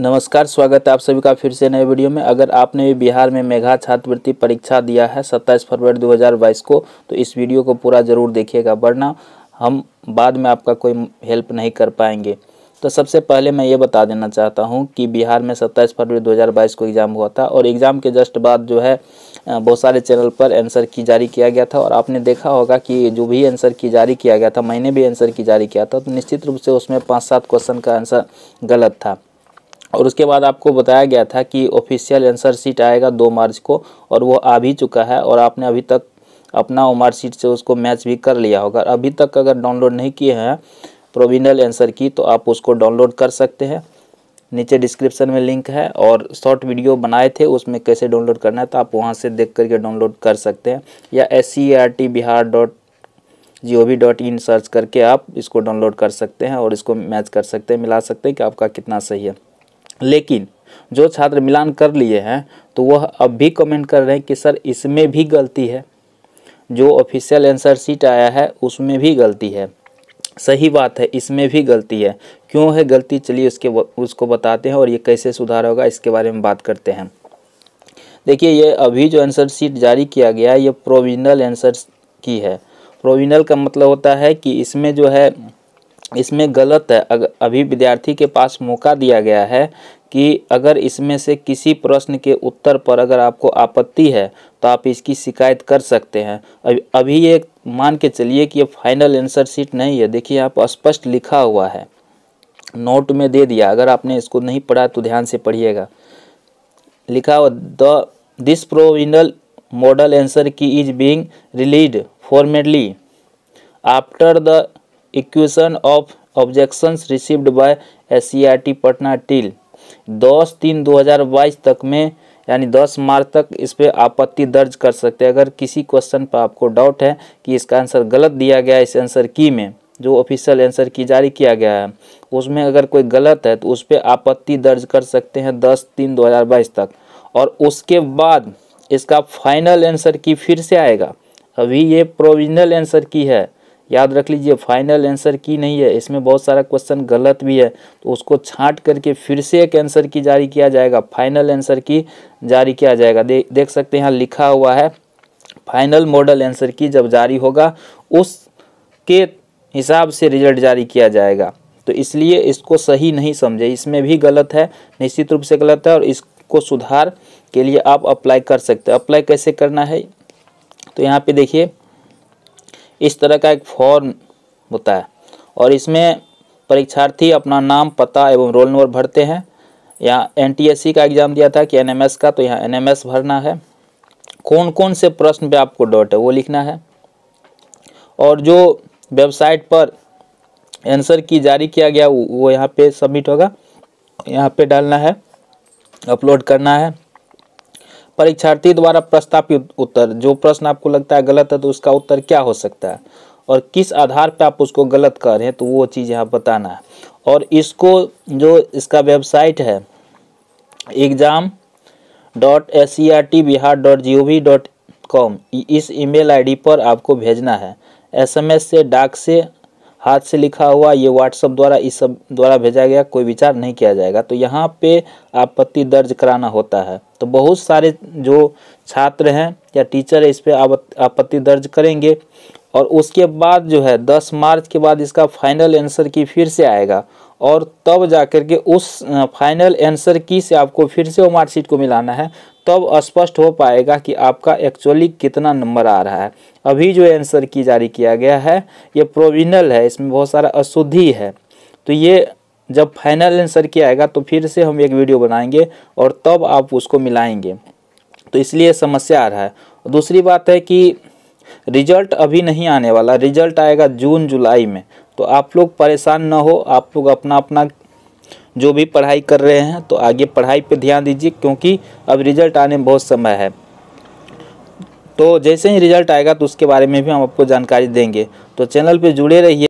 नमस्कार स्वागत है आप सभी का फिर से नए वीडियो में अगर आपने भी बिहार में मेघा छात्रवृत्ति परीक्षा दिया है 27 फरवरी 2022 को तो इस वीडियो को पूरा ज़रूर देखिएगा वरना हम बाद में आपका कोई हेल्प नहीं कर पाएंगे तो सबसे पहले मैं ये बता देना चाहता हूँ कि बिहार में 27 फरवरी 2022 को एग्ज़ाम हुआ था और एग्ज़ाम के जस्ट बाद जो है बहुत सारे चैनल पर आंसर की जारी किया गया था और आपने देखा होगा कि जो भी आंसर की जारी किया गया था मैंने भी आंसर की जारी किया था तो निश्चित रूप से उसमें पाँच सात क्वेश्चन का आंसर गलत था और उसके बाद आपको बताया गया था कि ऑफिशियल आंसर सीट आएगा दो मार्च को और वो आ भी चुका है और आपने अभी तक अपना उमार सीट से उसको मैच भी कर लिया होगा अभी तक अगर डाउनलोड नहीं किए हैं प्रोविनल आंसर की तो आप उसको डाउनलोड कर सकते हैं नीचे डिस्क्रिप्शन में लिंक है और शॉर्ट वीडियो बनाए थे उसमें कैसे डाउनलोड करना है तो आप वहाँ से देख करके डाउनलोड कर सकते हैं या S C R T Bihar dot G O V dot in search करके आप इसको डाउनलोड कर सकते हैं और इसको मैच कर सकते हैं मिला सकते हैं कि आपका कितना सही है लेकिन जो छात्र मिलान कर लिए हैं तो वह अब भी कमेंट कर रहे हैं कि सर इसमें भी गलती है जो ऑफिशियल आंसर सीट आया है उसमें भी गलती है सही बात है इसमें भी गलती है क्यों है गलती चलिए उसके उसको बताते हैं और ये कैसे सुधार होगा इसके बारे में बात करते हैं देखिए ये अभी जो आंसर सीट जारी किया गया है ये प्रोविजनल आंसर की है प्रोविजनल का मतलब होता है कि इसमें जो है इसमें गलत है अगर अभी विद्यार्थी के पास मौका दिया गया है कि अगर इसमें से किसी प्रश्न के उत्तर पर अगर आपको आपत्ति है तो आप इसकी शिकायत कर सकते हैं अभी ये मान के चलिए कि ये फाइनल आंसर शीट नहीं है देखिए आप स्पष्ट लिखा हुआ है नोट में दे दिया अगर आपने इसको नहीं पढ़ा तो ध्यान से पढ़िएगा लिखा हुआ the this provisional model answer key is being released formally after the equation of objections received by S C R T Patna till दस तीन दो हज़ार बाईस तक में यानी 10 मार्च तक इस पर आपत्ति दर्ज कर सकते हैं अगर किसी क्वेश्चन पर आपको डाउट है कि इसका आंसर गलत दिया गया है इस आंसर की में जो ऑफिशियल आंसर की जारी किया गया है उसमें अगर कोई गलत है तो उस पर आपत्ति दर्ज कर सकते हैं दस तीन दो हज़ार बाईस तक और उसके बाद इसका फाइनल आंसर की फिर से आएगा अभी ये प्रोविजनल आंसर की है याद रख लीजिए फाइनल आंसर की नहीं है इसमें बहुत सारा क्वेश्चन गलत भी है तो उसको छांट करके फिर से एक आंसर की जारी किया जाएगा फाइनल आंसर की जारी किया जाएगा दे, देख सकते हैं यहाँ लिखा हुआ है फाइनल मॉडल आंसर की जब जारी होगा उस के हिसाब से रिजल्ट जारी किया जाएगा तो इसलिए इसको सही नहीं समझे इसमें भी गलत है निश्चित रूप से गलत है और इसको सुधार के लिए आप अप्लाई कर सकते हैं अप्लाई कैसे करना है तो यहाँ पे देखिए इस तरह का एक फॉर्म होता है और इसमें परीक्षार्थी अपना नाम पता एवं रोल नंबर भरते हैं यहाँ एन का एग्ज़ाम दिया था कि एन का तो यहाँ एन भरना है कौन कौन से प्रश्न पे आपको डॉट है वो लिखना है और जो वेबसाइट पर आंसर की जारी किया गया वो यहाँ पे सबमिट होगा यहाँ पे डालना है अपलोड करना है परीक्षार्थी द्वारा प्रस्तावित उत्तर जो प्रश्न आपको लगता है गलत है तो उसका उत्तर क्या हो सकता है और किस आधार पर आप उसको गलत कर रहे हैं तो वो चीज़ यहाँ बताना है और इसको जो इसका वेबसाइट है exam dot S C R T Bihar dot G O V dot com इस ईमेल आईडी पर आपको भेजना है एसएमएस से डाक से हाथ से लिखा हुआ ये व्हाट्सअप द्वारा इस सब द्वारा भेजा गया कोई विचार नहीं किया जाएगा तो यहाँ पे आपत्ति दर्ज कराना होता है तो बहुत सारे जो छात्र हैं या टीचर है इस पर आपत्ति दर्ज करेंगे और उसके बाद जो है दस मार्च के बाद इसका फाइनल आंसर की फिर से आएगा और तब जा कर के उस फाइनल आंसर की से आपको फिर से वो मार्कशीट को मिलाना है तब स्पष्ट हो पाएगा कि आपका एक्चुअली कितना नंबर आ रहा है अभी जो आंसर की जारी किया गया है ये प्रोविनल है इसमें बहुत सारा अशुद्धि है तो ये जब फाइनल आंसर की आएगा तो फिर से हम एक वीडियो बनाएंगे और तब आप उसको मिलाएंगे तो इसलिए समस्या आ रहा है दूसरी बात है कि रिजल्ट अभी नहीं आने वाला रिजल्ट आएगा जून जुलाई में तो आप लोग परेशान ना हो आप लोग अपना अपना जो भी पढ़ाई कर रहे हैं तो आगे पढ़ाई पे ध्यान दीजिए क्योंकि अब रिजल्ट आने में बहुत समय है तो जैसे ही रिजल्ट आएगा तो उसके बारे में भी हम आपको जानकारी देंगे तो चैनल पे जुड़े रहिए